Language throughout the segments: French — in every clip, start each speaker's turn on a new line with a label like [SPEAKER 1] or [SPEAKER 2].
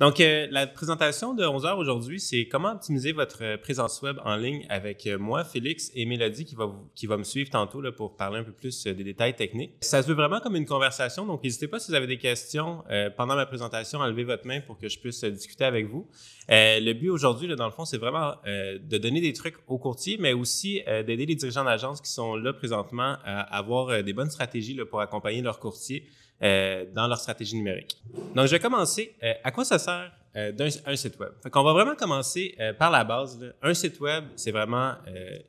[SPEAKER 1] Donc, euh, la présentation de 11h aujourd'hui, c'est comment optimiser votre euh, présence web en ligne avec euh, moi, Félix et Mélodie qui va, qui va me suivre tantôt pour parler un peu plus des détails techniques. Ça se veut vraiment comme une conversation, donc n'hésitez pas si vous avez des questions pendant ma présentation à lever votre main pour que je puisse discuter avec vous. le but aujourd'hui, dans le fond, c'est vraiment de donner des trucs aux courtiers, mais aussi d'aider les dirigeants d'agence qui sont là présentement à avoir des bonnes stratégies pour accompagner leurs courtiers euh, dans leur stratégie numérique. Donc, je vais commencer. Euh, à quoi ça sert euh, d'un un site web? Fait qu'on va vraiment commencer par la base. Un site web, c'est vraiment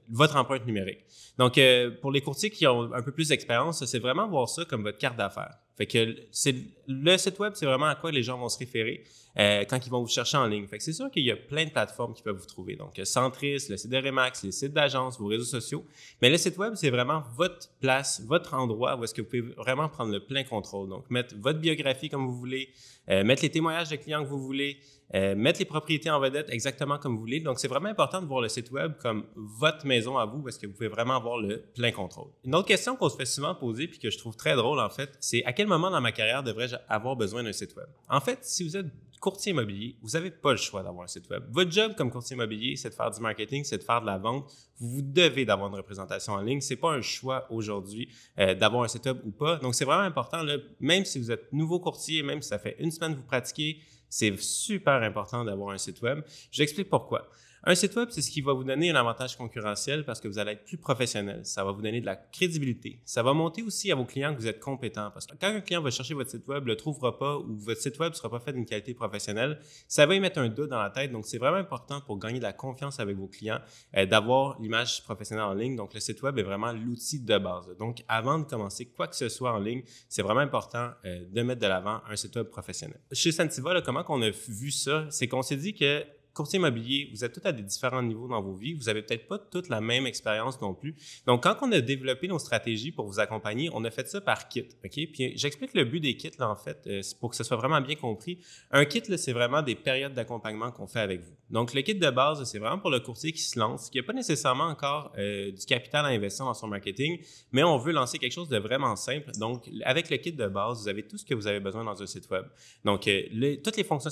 [SPEAKER 1] votre empreinte numérique. Donc, pour les courtiers qui ont un peu plus d'expérience, c'est vraiment voir ça comme votre carte d'affaires. Fait que c'est le site web, c'est vraiment à quoi les gens vont se référer euh, quand ils vont vous chercher en ligne. c'est sûr qu'il y a plein de plateformes qui peuvent vous trouver. Donc euh, Centris, le site de Remax, les sites d'agence, vos réseaux sociaux. Mais le site web, c'est vraiment votre place, votre endroit où est-ce que vous pouvez vraiment prendre le plein contrôle. Donc mettre votre biographie comme vous voulez, euh, mettre les témoignages de clients que vous voulez, euh, mettre les propriétés en vedette exactement comme vous voulez. Donc, c'est vraiment important de voir le site web comme votre maison à vous parce que vous pouvez vraiment avoir le plein contrôle. Une autre question qu'on se fait souvent poser puis que je trouve très drôle en fait, c'est à quel moment dans ma carrière devrais-je avoir besoin d'un site web? En fait, si vous êtes courtier immobilier, vous n'avez pas le choix d'avoir un site web. Votre job comme courtier immobilier, c'est de faire du marketing, c'est de faire de la vente. Vous devez d'avoir une représentation en ligne. n'est pas un choix aujourd'hui euh, d'avoir un site web ou pas. Donc, c'est vraiment important, même si vous êtes nouveau courtier, même si ça fait une semaine que vous pratiquez, c'est super important d'avoir un site web. J'explique pourquoi. Un site web, c'est ce qui va vous donner un avantage concurrentiel parce que vous allez être plus professionnel. Ça va vous donner de la crédibilité. Ça va monter aussi à vos clients que vous êtes compétent parce que quand un client va chercher votre site web, le trouvera pas ou votre site web sera pas fait d'une qualité professionnelle, ça va y mettre un doute dans la tête. Donc, c'est vraiment important pour gagner de la confiance avec vos clients euh, d'avoir l'image professionnelle en ligne. Donc, le site web est vraiment l'outil de base. Donc, avant de commencer quoi que ce soit en ligne, c'est vraiment important euh, de mettre de l'avant un site web professionnel. Chez Santiva, comment qu'on a vu ça? C'est qu'on s'est dit que courtier immobilier, vous êtes tous à des différents niveaux dans vos vies. Vous avez peut-être pas toute la même expérience non plus. Donc, quand on a développé nos stratégies pour vous accompagner, on a fait ça par kit. OK? Puis, j'explique le but des kits, là, en fait, euh, pour que ce soit vraiment bien compris. Un kit, là, c'est vraiment des périodes d'accompagnement qu'on fait avec vous. Donc, le kit de base, c'est vraiment pour le courtier qui se lance, qui n'a pas nécessairement encore euh, du capital à investir dans son marketing, mais on veut lancer quelque chose de vraiment simple. Donc, avec le kit de base, vous avez tout ce que vous avez besoin dans un site web. Donc, euh, les, toutes les fonctions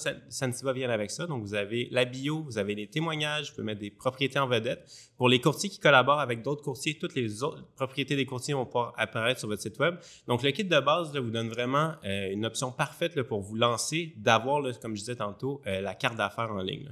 [SPEAKER 1] va viennent avec ça. Donc, vous avez la bio, vous avez les témoignages, vous pouvez mettre des propriétés en vedette. Pour les courtiers qui collaborent avec d'autres courtiers, toutes les autres propriétés des courtiers vont pouvoir apparaître sur votre site web. Donc, le kit de base vous donne vraiment euh, une option parfaite pour vous lancer, d'avoir, comme je disais tantôt, la carte d'affaires en ligne.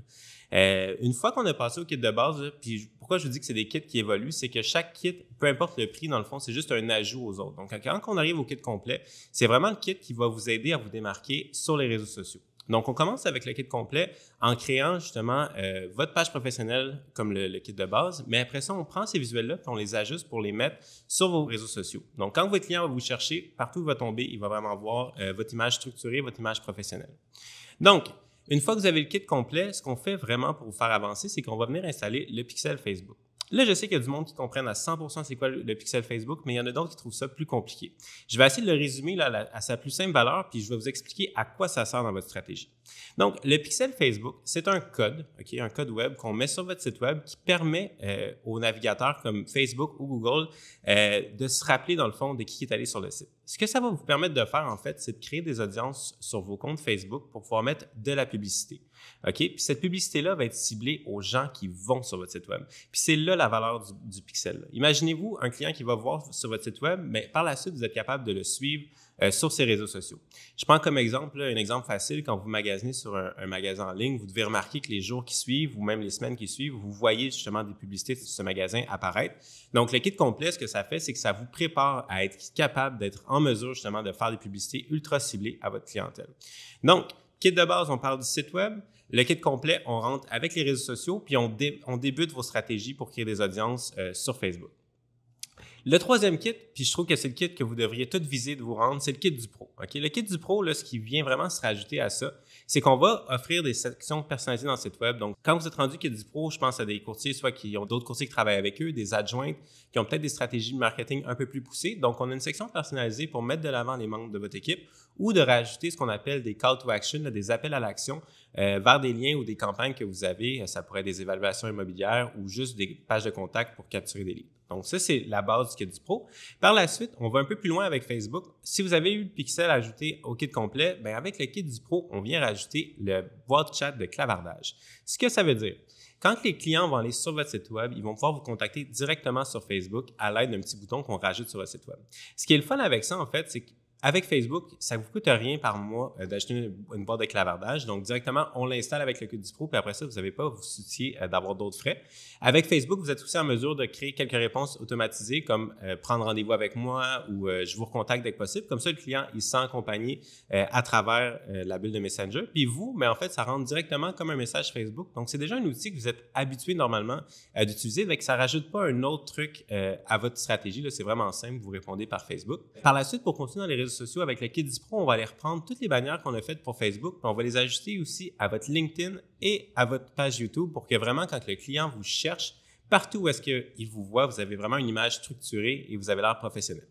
[SPEAKER 1] Euh, une fois qu'on a passé au kit de base, puis pourquoi je vous dis que c'est des kits qui évoluent, c'est que chaque kit, peu importe le prix, dans le fond, c'est juste un ajout aux autres. Donc, quand on arrive au kit complet, c'est vraiment le kit qui va vous aider à vous démarquer sur les réseaux sociaux. Donc, on commence avec le kit complet en créant justement euh, votre page professionnelle comme le, kit de base, mais après ça, on prend ces visuels-là et on les ajuste pour les mettre sur vos réseaux sociaux. Donc, quand votre client va vous chercher, partout où il va tomber, il va vraiment voir euh, votre image structurée, votre image professionnelle. Donc, une fois que vous avez le kit complet, ce qu'on fait vraiment pour vous faire avancer, c'est qu'on va venir installer le pixel Facebook. Là, je sais qu'il y a du monde qui comprennent à 100% c'est quoi le pixel Facebook, mais il y en a d'autres qui trouvent ça plus compliqué. Je vais essayer de le résumer à sa plus simple valeur, puis je vais vous expliquer à quoi ça sert dans votre stratégie. Donc, le pixel Facebook, c'est un code, ok, un code web qu'on met sur votre site web qui permet euh, aux navigateurs comme Facebook ou Google euh, de se rappeler dans le fond de qui est allé sur le site ce que ça va vous permettre de faire, en fait, c'est de créer des audiences sur vos comptes Facebook pour pouvoir mettre de la publicité. OK? Puis cette publicité-là va être ciblée aux gens qui vont sur votre site Web. Puis c'est là la valeur du, du pixel. Imaginez-vous un client qui va voir sur votre site Web, mais par la suite, vous êtes capable de le suivre, euh, sur ces réseaux sociaux. Je prends comme exemple un exemple facile. Quand vous magasinez sur un, magasin en ligne, vous devez remarquer que les jours qui suivent ou même les semaines qui suivent, vous voyez justement des publicités de ce magasin apparaître. Donc, le kit complet, ce que ça fait, c'est que ça vous prépare à être capable d'être en mesure justement de faire des publicités ultra ciblées à votre clientèle. Donc, kit de base, on parle du site web. Le kit complet, on rentre avec les réseaux sociaux, puis on, débute vos stratégies pour créer des audiences euh, sur Facebook. Le troisième kit, puis je trouve que c'est le kit que vous devriez tout viser de vous rendre, c'est le kit du pro. Okay? Le kit du pro, là, ce qui vient vraiment se rajouter à ça, c'est qu'on va offrir des sections personnalisées dans cette web. Donc, quand vous êtes rendu kit du pro, je pense à des courtiers, soit qui ont d'autres courtiers qui travaillent avec eux, des adjointes, qui ont peut-être des stratégies de marketing un peu plus poussées. Donc, on a une section personnalisée pour mettre de l'avant les membres de votre équipe ou de rajouter ce qu'on appelle des call to action, des appels à l'action euh, vers des liens ou des campagnes que vous avez. Ça pourrait être des évaluations immobilières ou juste des pages de contact pour capturer des leads. Donc, ça, c'est la base du Kit du Pro. Par la suite, on va un peu plus loin avec Facebook. Si vous avez eu le pixel ajouté au kit complet, bien avec le kit du Pro, on vient rajouter le boîte chat de clavardage. Ce que ça veut dire, quand les clients vont aller sur votre site web, ils vont pouvoir vous contacter directement sur Facebook à l'aide d'un petit bouton qu'on rajoute sur votre site web. Ce qui est le fun avec ça, en fait, c'est que avec Facebook, ça ne vous coûte rien par mois euh, d'acheter une, boîte de clavardage. Donc, directement, on l'installe avec le Code Pro, puis après ça, vous n'avez pas à vous soucier euh, d'avoir d'autres frais. Avec Facebook, vous êtes aussi en mesure de créer quelques réponses automatisées, comme euh, prendre rendez-vous avec moi ou je vous recontacte dès que possible. Comme ça, le client, il sent accompagné à travers la bulle de Messenger. Puis vous, mais en fait, ça rentre directement comme un message Facebook. Donc, c'est déjà un outil que vous êtes habitué normalement d'utiliser, mais que ça rajoute pas un autre truc à votre stratégie. C'est vraiment simple, vous répondez par Facebook. Par la suite, pour continuer dans les réseaux sociaux avec le Kids Pro, on va aller reprendre toutes les bannières qu'on a faites pour Facebook, on va les ajuster aussi à votre LinkedIn et à votre page YouTube pour que vraiment, quand le client vous cherche, partout où est-ce qu'il vous voit, vous avez vraiment une image structurée et vous avez l'air professionnel.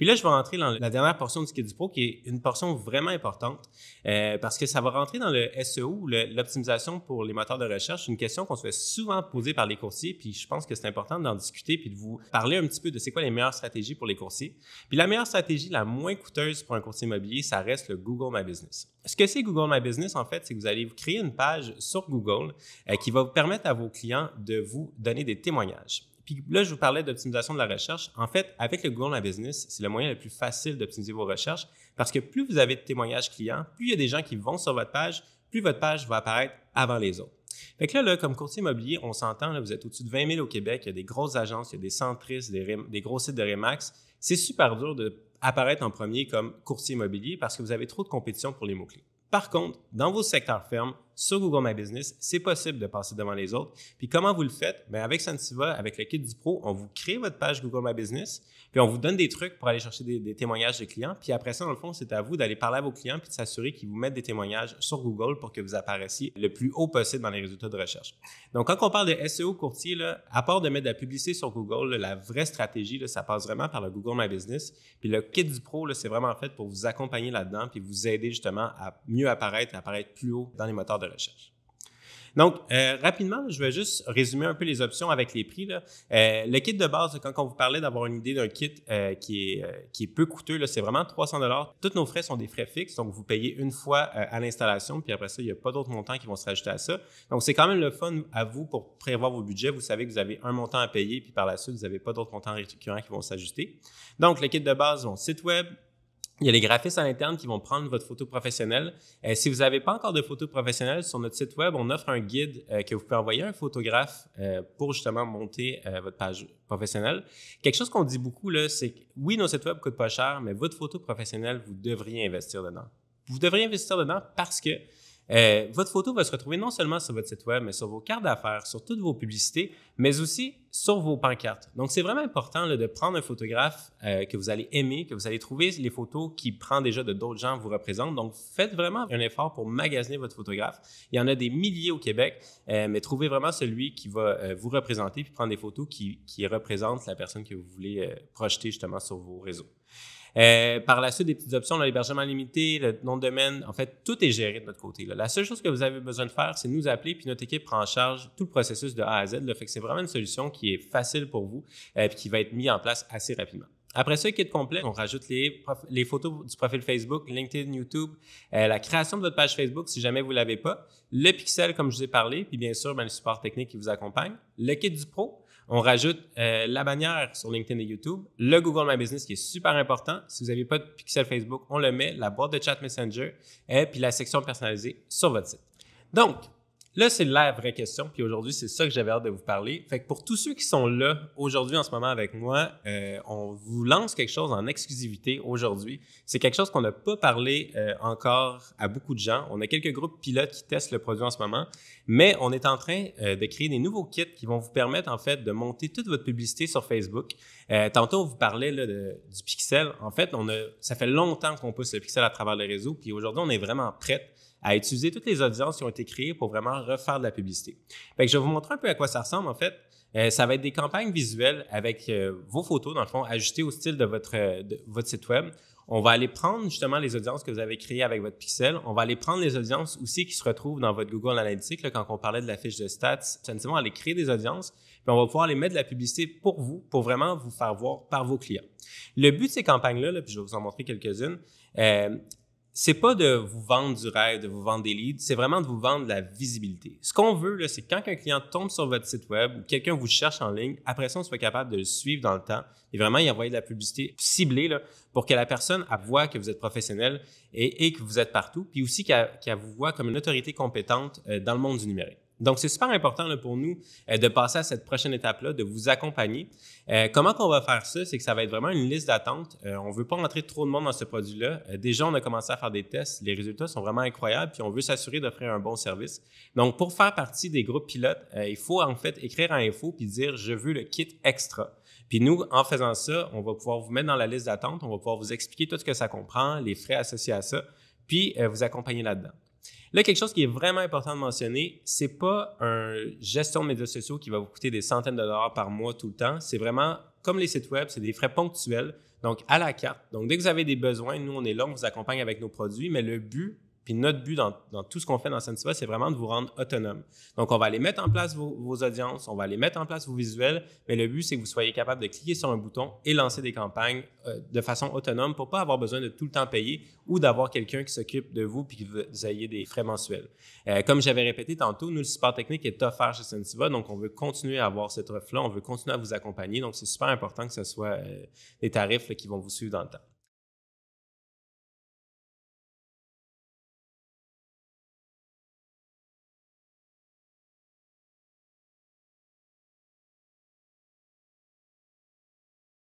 [SPEAKER 1] Puis là, je vais rentrer dans la dernière portion du du Pro, qui est une portion vraiment importante, euh, parce que ça va rentrer dans le SEO, l'optimisation pour les moteurs de recherche, une question qu'on se fait souvent poser par les coursiers, puis je pense que c'est important d'en discuter, puis de vous parler un petit peu de c'est quoi les meilleures stratégies pour les coursiers. Puis la meilleure stratégie, la moins coûteuse pour un courtier immobilier, ça reste le Google My Business. Ce que c'est Google My Business, en fait, c'est que vous allez vous créer une page sur Google euh, qui va vous permettre à vos clients de vous donner des témoignages. Puis là, je vous parlais d'optimisation de la recherche. En fait, avec le Google My Business, c'est le moyen le plus facile d'optimiser vos recherches parce que plus vous avez de témoignages clients, plus il y a des gens qui vont sur votre page, plus votre page va apparaître avant les autres. Fait que là, là comme courtier immobilier, on s'entend, vous êtes au-dessus de 20 000 au Québec, il y a des grosses agences, il y a des centristes, des, des gros sites de Remax. C'est super dur d'apparaître en premier comme courtier immobilier parce que vous avez trop de compétition pour les mots-clés. Par contre, dans vos secteurs fermes, sur Google My Business, c'est possible de passer devant les autres. Puis comment vous le faites? Bien, avec Santiva, avec le kit du pro, on vous crée votre page Google My Business, puis on vous donne des trucs pour aller chercher des, témoignages de clients. Puis après ça, dans le fond, c'est à vous d'aller parler à vos clients puis de s'assurer qu'ils vous mettent des témoignages sur Google pour que vous apparaissiez le plus haut possible dans les résultats de recherche. Donc, quand on parle de SEO courtier, là, à part de mettre de la publicité sur Google, la vraie stratégie, là, ça passe vraiment par le Google My Business. Puis le kit du pro, c'est vraiment fait pour vous accompagner là-dedans puis vous aider justement à mieux apparaître, à apparaître plus haut dans les moteurs de recherche. Donc, euh, rapidement, je vais juste résumer un peu les options avec les prix. Euh, le kit de base, quand on vous parlait d'avoir une idée d'un kit euh, qui, est, qui est peu coûteux, c'est vraiment 300 Tous nos frais sont des frais fixes, donc vous payez une fois à l'installation, puis après ça, il n'y a pas d'autres montants qui vont se rajouter à ça. Donc, c'est quand même le fun à vous pour prévoir vos budgets. Vous savez que vous avez un montant à payer, puis par la suite, vous n'avez pas d'autres montants récurrents qui vont s'ajuster. Donc, le kit de base, bon, site web, il y a les graphistes à l'interne qui vont prendre votre photo professionnelle. Euh, si vous n'avez pas encore de photo professionnelle, sur notre site web, on offre un guide euh, que vous pouvez envoyer à un photographe euh, pour justement monter votre page professionnelle. Quelque chose qu'on dit beaucoup, là, c'est que oui, nos sites web ne coûtent pas cher, mais votre photo professionnelle, vous devriez investir dedans. Vous devriez investir dedans parce que euh, votre photo va se retrouver non seulement sur votre site web, mais sur vos cartes d'affaires, sur toutes vos publicités, mais aussi sur vos pancartes. Donc, c'est vraiment important de prendre un photographe euh, que vous allez aimer, que vous allez trouver les photos qui prend déjà de d'autres gens vous représentent. Donc, faites vraiment un effort pour magasiner votre photographe. Il y en a des milliers au Québec, euh, mais trouvez vraiment celui qui va vous représenter puis prendre des photos qui représentent la personne que vous voulez projeter justement sur vos réseaux. Euh, par la suite, des petites options, l'hébergement limité, le nom de domaine, en fait, tout est géré de notre côté. La seule chose que vous avez besoin de faire, c'est nous appeler, puis notre équipe prend en charge tout le processus de A à Z. Là. Fait que c'est vraiment une solution qui est facile pour vous et euh, qui va être mise en place assez rapidement. Après ça, kit complet, on rajoute les, photos du profil Facebook, LinkedIn, YouTube, euh, la création de votre page Facebook si jamais vous l'avez pas, le pixel comme je vous ai parlé, puis bien sûr, ben, le support technique qui vous accompagne, le kit du pro, on rajoute euh, la bannière sur LinkedIn et YouTube, le Google My Business qui est super important. Si vous n'avez pas de pixel Facebook, on le met, la boîte de chat Messenger et puis la section personnalisée sur votre site. Donc, Là, c'est la vraie question. Puis aujourd'hui, c'est ça que j'avais hâte de vous parler. Fait que pour tous ceux qui sont là aujourd'hui en ce moment avec moi, euh, on vous lance quelque chose en exclusivité aujourd'hui. C'est quelque chose qu'on n'a pas parlé euh, encore à beaucoup de gens. On a quelques groupes pilotes qui testent le produit en ce moment, mais on est en train euh, de créer des nouveaux kits qui vont vous permettre en fait de monter toute votre publicité sur Facebook. Euh, tantôt, on vous parlait du pixel. En fait, on a, ça fait longtemps qu'on pousse le pixel à travers le réseau puis aujourd'hui, on est vraiment prête à utiliser toutes les audiences qui ont été créées pour vraiment refaire de la publicité. je vais vous montrer un peu à quoi ça ressemble, en fait. Euh, ça va être des campagnes visuelles avec euh, vos photos, dans le fond, ajustées au style de votre, de votre site web on va aller prendre justement les audiences que vous avez créées avec votre pixel. On va aller prendre les audiences aussi qui se retrouvent dans votre Google Analytics. quand on parlait de la fiche de stats, va aller créer des audiences, puis on va pouvoir aller mettre de la publicité pour vous, pour vraiment vous faire voir par vos clients. Le but de ces campagnes-là, puis je vais vous en montrer quelques-unes, euh, c'est pas de vous vendre du rêve, de vous vendre des leads, c'est vraiment de vous vendre la visibilité. Ce qu'on veut, là, c'est quand un client tombe sur votre site web ou quelqu'un vous cherche en ligne, après ça, on soit capable de le suivre dans le temps et vraiment y envoyer de la publicité ciblée là, pour que la personne avoue voit que vous êtes professionnel et, que vous êtes partout, puis aussi qu'elle vous voit comme une autorité compétente euh, dans le monde du numérique. Donc, c'est super important là, pour nous euh, de passer à cette prochaine étape-là, de vous accompagner. Euh, comment qu'on va faire ça? C'est que ça va être vraiment une liste d'attente. Euh, on ne veut pas rentrer trop de monde dans ce produit-là. Euh, déjà, on a commencé à faire des tests. Les résultats sont vraiment incroyables, puis on veut s'assurer d'offrir un bon service. Donc, pour faire partie des groupes pilotes, il faut en fait écrire un info puis dire « je veux le kit extra ». Puis nous, en faisant ça, on va pouvoir vous mettre dans la liste d'attente, on va pouvoir vous expliquer tout ce que ça comprend, les frais associés à ça, puis vous accompagner là-dedans. Là, quelque chose qui est vraiment important de mentionner, c'est pas un gestion de médias sociaux qui va vous coûter des centaines de dollars par mois tout le temps. C'est vraiment comme les sites web, c'est des frais ponctuels, donc à la carte. Donc, dès que vous avez des besoins, nous, on est là, on vous accompagne avec nos produits, mais le but puis notre but dans, tout ce qu'on fait dans Sensiva, c'est vraiment de vous rendre autonome. Donc, on va aller mettre en place vos, audiences, on va aller mettre en place vos visuels, mais le but, c'est que vous soyez capable de cliquer sur un bouton et lancer des campagnes euh, de façon autonome pour pas avoir besoin de tout le temps payer ou d'avoir quelqu'un qui s'occupe de vous puis que vous ayez des frais mensuels. Euh, comme j'avais répété tantôt, nous, le support technique est offert chez Sensiva, donc on veut continuer à avoir cette offre-là, on veut continuer à vous accompagner, donc c'est super important que ce soit euh, des tarifs qui vont vous suivre dans le temps.